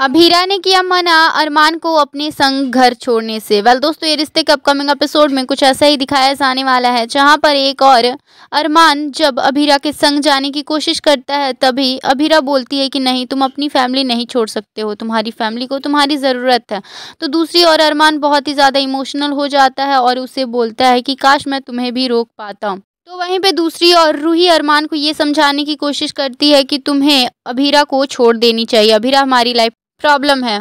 अब हीरा ने किया मना अरमान को अपने संग घर छोड़ने से वेल दोस्तों ये रिश्ते के अपकमिंग एपिसोड में कुछ ऐसा ही दिखाया जाने वाला है जहां पर एक और अरमान जब अभीरा के संग जाने की कोशिश करता है तभी अभीरा बोलती है कि नहीं तुम अपनी फैमिली नहीं छोड़ सकते हो तुम्हारी फैमिली को तुम्हारी ज़रूरत है तो दूसरी और अरमान बहुत ही ज़्यादा इमोशनल हो जाता है और उसे बोलता है कि काश मैं तुम्हें भी रोक पाता हूँ तो वहीं पे दूसरी और रूही अरमान को ये समझाने की कोशिश करती है कि तुम्हें अभीरा को छोड़ देनी चाहिए अभीरा हमारी लाइफ प्रॉब्लम है